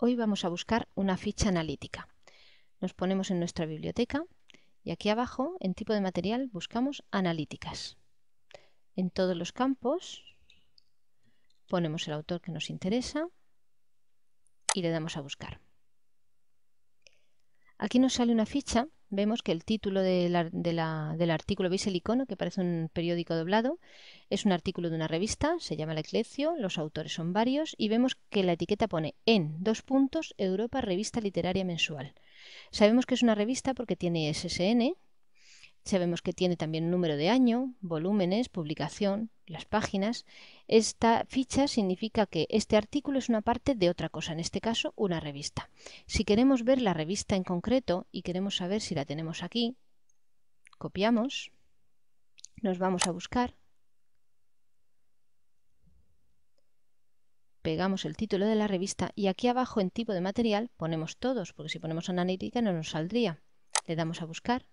Hoy vamos a buscar una ficha analítica. Nos ponemos en nuestra biblioteca y aquí abajo, en tipo de material, buscamos analíticas. En todos los campos ponemos el autor que nos interesa y le damos a buscar. Aquí nos sale una ficha, vemos que el título del artículo, veis el icono que parece un periódico doblado, es un artículo de una revista, se llama La Eclesio, los autores son varios y vemos que la etiqueta pone en dos puntos Europa Revista Literaria Mensual. Sabemos que es una revista porque tiene SSN, sabemos que tiene también número de año, volúmenes, publicación, las páginas, esta ficha significa que este artículo es una parte de otra cosa, en este caso una revista. Si queremos ver la revista en concreto y queremos saber si la tenemos aquí, copiamos, nos vamos a buscar, pegamos el título de la revista y aquí abajo en tipo de material ponemos todos, porque si ponemos analítica no nos saldría. Le damos a buscar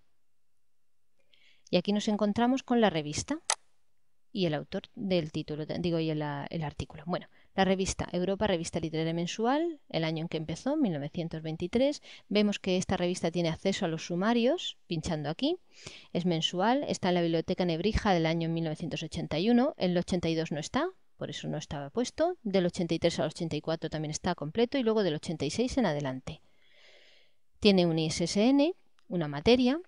y aquí nos encontramos con la revista y el autor del título, digo, y ah, el, artículo. Bueno, la revista Europa, revista literaria mensual, el año en que empezó, 1923. Vemos que esta revista tiene acceso a los sumarios, pinchando aquí. Es mensual, está en la biblioteca Nebrija del año 1981. El 82 no está, por eso no estaba puesto. Del 83 al 84 también está completo y luego del 86 en adelante. Tiene un ISSN, una materia,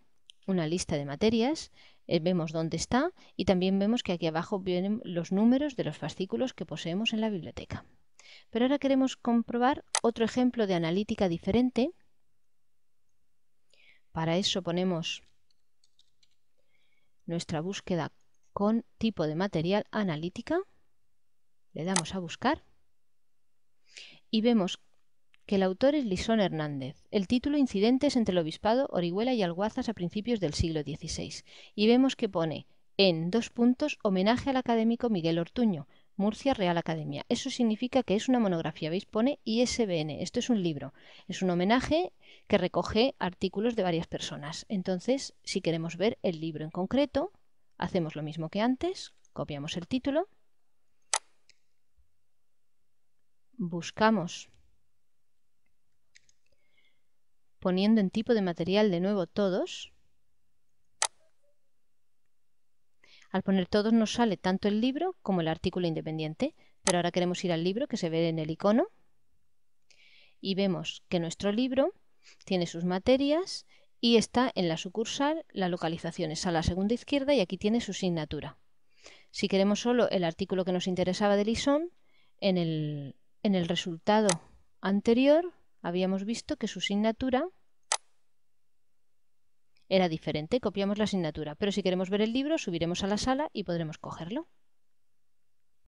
una lista de materias, eh, vemos dónde está y también vemos que aquí abajo vienen los números de los fascículos que poseemos en la biblioteca. Pero ahora queremos comprobar otro ejemplo de analítica diferente. Para eso ponemos nuestra búsqueda con tipo de material analítica. Le damos a buscar y vemos que el autor es Lisón Hernández. El título Incidentes entre el Obispado, Orihuela y Alguazas a principios del siglo XVI. Y vemos que pone en dos puntos homenaje al académico Miguel Ortuño, Murcia Real Academia. Eso significa que es una monografía, ¿veis? Pone ISBN, esto es un libro, es un homenaje que recoge artículos de varias personas. Entonces, si queremos ver el libro en concreto, hacemos lo mismo que antes, copiamos el título, buscamos poniendo en tipo de material de nuevo todos. Al poner todos nos sale tanto el libro como el artículo independiente, pero ahora queremos ir al libro que se ve en el icono y vemos que nuestro libro tiene sus materias y está en la sucursal, la localización es a la segunda izquierda y aquí tiene su signatura. Si queremos solo el artículo que nos interesaba de Lisón, en el, en el resultado anterior habíamos visto que su signatura era diferente. Copiamos la asignatura, pero si queremos ver el libro, subiremos a la sala y podremos cogerlo.